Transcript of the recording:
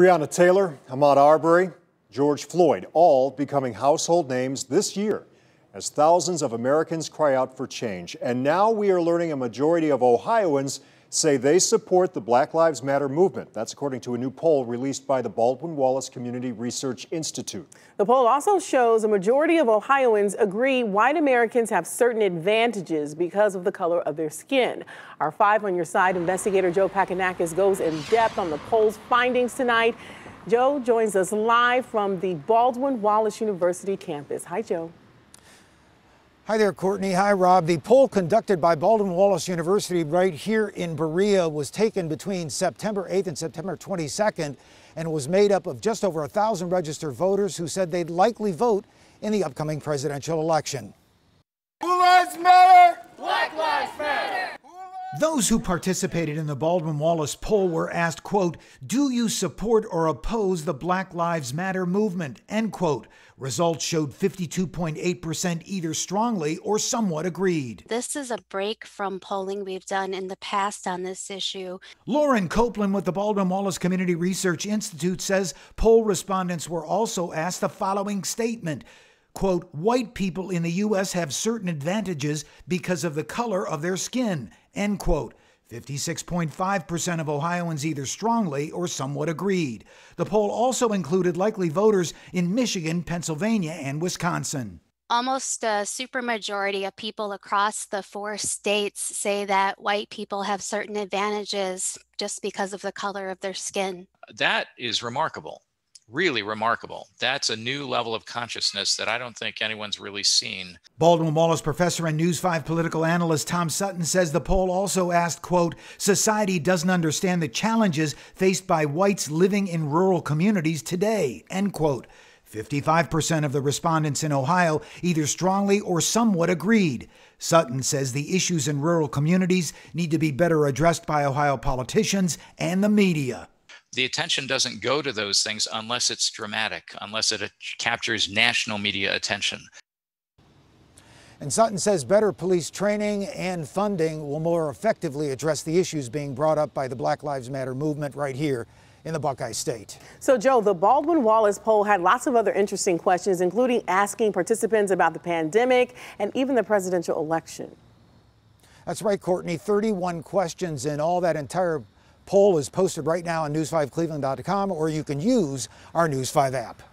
Breonna Taylor, Ahmaud Arbery, George Floyd, all becoming household names this year as thousands of Americans cry out for change. And now we are learning a majority of Ohioans say they support the Black Lives Matter movement. That's according to a new poll released by the Baldwin Wallace Community Research Institute. The poll also shows a majority of Ohioans agree white Americans have certain advantages because of the color of their skin. Our Five on Your Side investigator Joe Pakanakis goes in depth on the poll's findings tonight. Joe joins us live from the Baldwin Wallace University campus. Hi, Joe. Hi there, Courtney. Hi, Rob. The poll conducted by Baldwin Wallace University right here in Berea was taken between September 8th and September 22nd and was made up of just over 1,000 registered voters who said they'd likely vote in the upcoming presidential election. Hooray! Those who participated in the Baldwin Wallace poll were asked, quote, "Do you support or oppose the Black Lives Matter movement?" End quote. Results showed 52.8% either strongly or somewhat agreed. This is a break from polling we've done in the past on this issue. Lauren Copeland with the Baldwin Wallace Community Research Institute says poll respondents were also asked the following statement quote, white people in the U.S. have certain advantages because of the color of their skin, end quote. 56.5% of Ohioans either strongly or somewhat agreed. The poll also included likely voters in Michigan, Pennsylvania, and Wisconsin. Almost a supermajority of people across the four states say that white people have certain advantages just because of the color of their skin. That is remarkable really remarkable. That's a new level of consciousness that I don't think anyone's really seen. Baldwin Wallace professor and News 5 political analyst Tom Sutton says the poll also asked, quote, society doesn't understand the challenges faced by whites living in rural communities today, end quote. 55% of the respondents in Ohio either strongly or somewhat agreed. Sutton says the issues in rural communities need to be better addressed by Ohio politicians and the media the attention doesn't go to those things unless it's dramatic, unless it captures national media attention. And Sutton says better police training and funding will more effectively address the issues being brought up by the Black Lives Matter movement right here in the Buckeye State. So, Joe, the Baldwin Wallace poll had lots of other interesting questions, including asking participants about the pandemic and even the presidential election. That's right, Courtney. 31 questions in all that entire poll is posted right now on news5cleveland.com, or you can use our News 5 app.